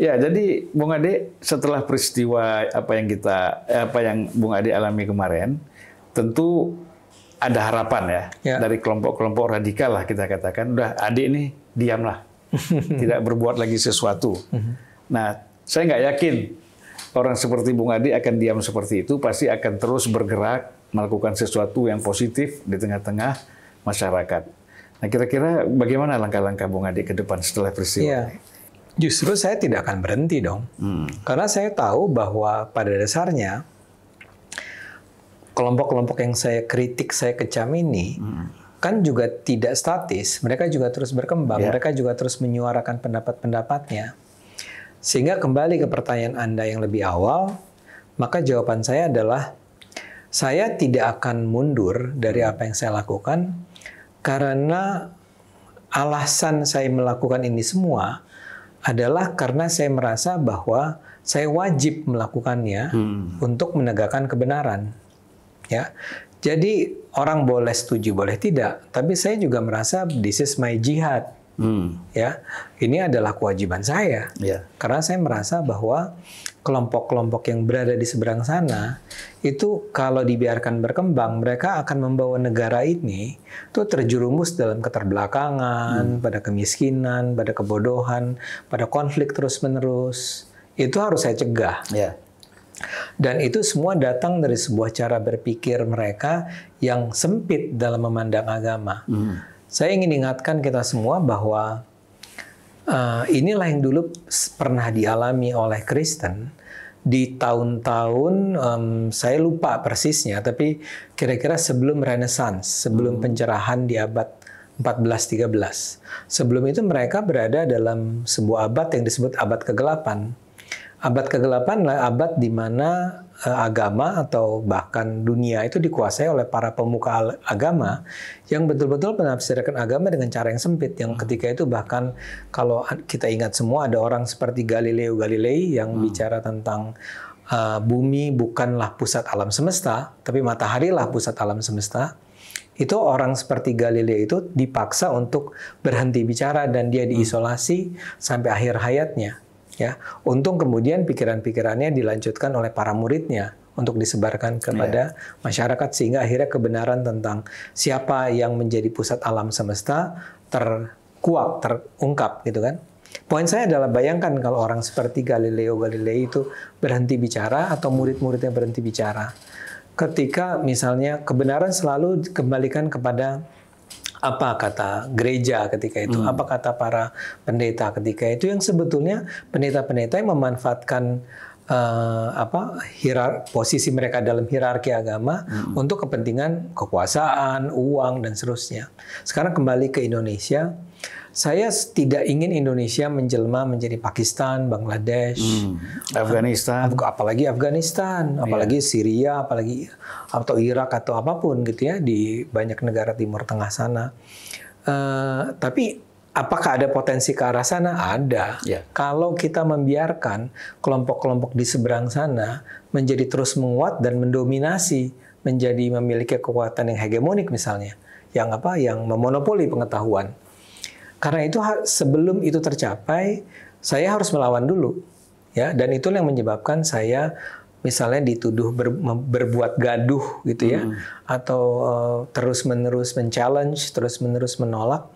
Ya, jadi Bung Ade setelah peristiwa apa yang kita apa yang Bung Ade alami kemarin, tentu ada harapan ya, ya. dari kelompok-kelompok radikal lah kita katakan, udah Ade ini diamlah, tidak berbuat lagi sesuatu. Mhm. Nah, saya nggak yakin orang seperti Bung Ade akan diam seperti itu, pasti akan terus bergerak melakukan sesuatu yang positif di tengah-tengah masyarakat. Nah, kira-kira bagaimana langkah-langkah Bung Ade ke depan setelah peristiwa ya. ini? justru saya tidak akan berhenti dong. Hmm. Karena saya tahu bahwa pada dasarnya kelompok-kelompok yang saya kritik, saya kecam ini hmm. kan juga tidak statis. Mereka juga terus berkembang, yeah. mereka juga terus menyuarakan pendapat-pendapatnya. Sehingga kembali ke pertanyaan Anda yang lebih awal, maka jawaban saya adalah saya tidak akan mundur dari hmm. apa yang saya lakukan karena alasan saya melakukan ini semua adalah karena saya merasa bahwa saya wajib melakukannya hmm. untuk menegakkan kebenaran. Ya. Jadi orang boleh setuju, boleh tidak, tapi saya juga merasa this is my jihad. Hmm. Ya, ini adalah kewajiban saya. Yeah. Karena saya merasa bahwa kelompok-kelompok yang berada di seberang sana itu kalau dibiarkan berkembang, mereka akan membawa negara ini tuh terjerumus dalam keterbelakangan, hmm. pada kemiskinan, pada kebodohan, pada konflik terus-menerus. Itu harus saya cegah. Yeah. Dan itu semua datang dari sebuah cara berpikir mereka yang sempit dalam memandang agama. Hmm saya ingin ingatkan kita semua bahwa uh, inilah yang dulu pernah dialami oleh Kristen di tahun-tahun um, saya lupa persisnya, tapi kira-kira sebelum Renaissance, sebelum hmm. pencerahan di abad 14-13. Sebelum itu mereka berada dalam sebuah abad yang disebut abad kegelapan. Abad kegelapan adalah abad di mana Eh, agama atau bahkan dunia itu dikuasai oleh para pemuka agama yang betul-betul menafsirkan agama dengan cara yang sempit yang hmm. ketika itu bahkan kalau kita ingat semua ada orang seperti Galileo Galilei yang hmm. bicara tentang uh, bumi bukanlah pusat alam semesta tapi matahari lah pusat alam semesta itu orang seperti Galileo itu dipaksa untuk berhenti bicara dan dia hmm. diisolasi sampai akhir hayatnya Ya, untung kemudian pikiran-pikirannya dilanjutkan oleh para muridnya untuk disebarkan kepada yeah. masyarakat sehingga akhirnya kebenaran tentang siapa yang menjadi pusat alam semesta terkuak, terungkap gitu kan. Poin saya adalah bayangkan kalau orang seperti Galileo Galilei itu berhenti bicara atau murid-muridnya berhenti bicara. Ketika misalnya kebenaran selalu dikembalikan kepada apa kata gereja ketika itu, hmm. apa kata para pendeta ketika itu yang sebetulnya pendeta-pendeta yang memanfaatkan uh, apa hierar posisi mereka dalam hierarki agama hmm. untuk kepentingan kekuasaan, uang dan seterusnya. Sekarang kembali ke Indonesia, saya tidak ingin Indonesia menjelma menjadi Pakistan, Bangladesh, hmm. Afghanistan, apalagi Afghanistan, iya. apalagi Syria, apalagi atau Irak atau apapun gitu ya di banyak negara Timur Tengah sana. Uh, tapi Apakah ada potensi ke arah sana? Ada. Ya. Kalau kita membiarkan kelompok-kelompok di seberang sana menjadi terus menguat dan mendominasi, menjadi memiliki kekuatan yang hegemonik misalnya, yang apa? Yang memonopoli pengetahuan. Karena itu sebelum itu tercapai, saya harus melawan dulu, ya. Dan itu yang menyebabkan saya misalnya dituduh ber, berbuat gaduh gitu ya, hmm. atau uh, eh, terus menerus men-challenge, terus menerus menolak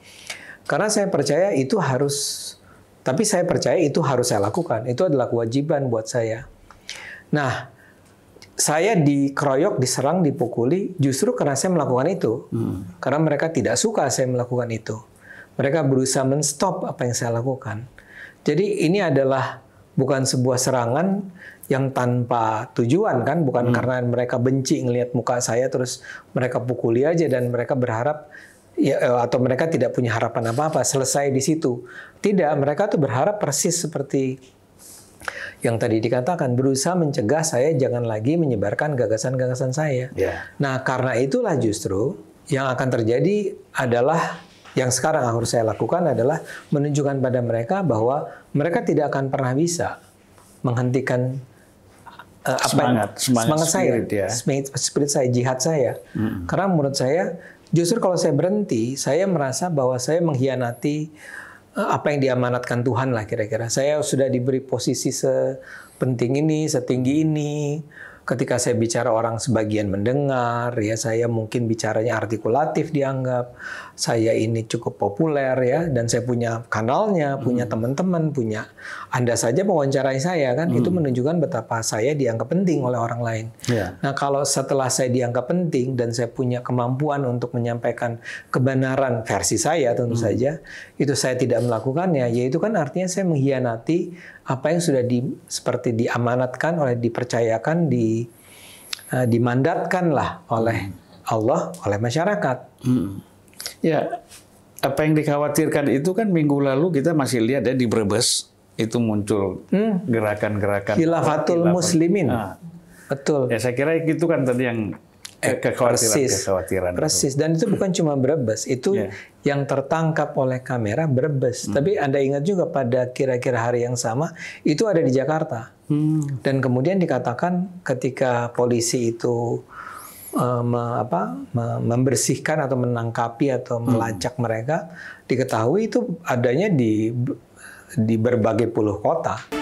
karena saya percaya itu harus, tapi saya percaya itu harus saya lakukan. Itu adalah kewajiban buat saya. Nah, saya dikeroyok, diserang, dipukuli justru karena saya melakukan itu. Hmm. Karena mereka tidak suka saya melakukan itu. Mereka berusaha menstop apa yang saya lakukan. Jadi ini adalah bukan sebuah serangan yang tanpa tujuan kan, bukan hmm. karena mereka benci ngelihat muka saya terus mereka pukuli aja dan mereka berharap ya, eh, atau mereka tidak punya harapan apa-apa, selesai di situ. Tidak, mereka tuh berharap persis seperti yang tadi dikatakan berusaha mencegah saya jangan lagi menyebarkan gagasan-gagasan saya. Yeah. Nah, karena itulah justru yang akan terjadi adalah yang sekarang harus saya lakukan adalah menunjukkan pada mereka bahwa mereka tidak akan pernah bisa menghentikan uh, apa semangat, yang, semangat, semangat spirit, saya, ya. spirit, spirit saya, jihad saya. Mm -hmm. Karena menurut saya Justru kalau saya berhenti, saya merasa bahwa saya mengkhianati eh, apa yang diamanatkan Tuhan lah kira-kira. Saya sudah diberi posisi sepenting ini, setinggi ini, ketika saya bicara orang sebagian mendengar, ya saya mungkin bicaranya artikulatif dianggap, saya ini cukup populer ya, dan saya punya kanalnya, hmm. punya teman-teman, punya Anda saja mewawancarai saya kan, hmm. itu menunjukkan betapa saya dianggap penting oleh orang lain. Yeah. Nah kalau setelah saya dianggap penting dan saya punya kemampuan untuk menyampaikan kebenaran versi saya tentu hmm. saja, itu saya tidak melakukannya, yaitu kan artinya saya mengkhianati apa yang sudah di, seperti diamanatkan oleh dipercayakan di Eh, dimandatkanlah oleh Allah oleh masyarakat. Hmm. Ya, apa yang dikhawatirkan itu kan minggu lalu kita masih lihat ya di Brebes itu muncul hmm. gerakan-gerakan hmm. khilafatul -gerakan muslimin. Nah, Betul. Ya saya kira itu kan tadi yang ke eh, kekhawatiran, persis, kekhawatiran persis. Dan itu bukan cuma Brebes, itu yeah. yang tertangkap oleh kamera Brebes. Hmm. Tapi anda ingat juga pada kira-kira hari yang sama itu ada di Jakarta. Hmm. Dan kemudian dikatakan ketika polisi itu uh, apa, membersihkan atau menangkapi atau hmm. melacak hmm. mereka, diketahui itu adanya di di berbagai puluh kota.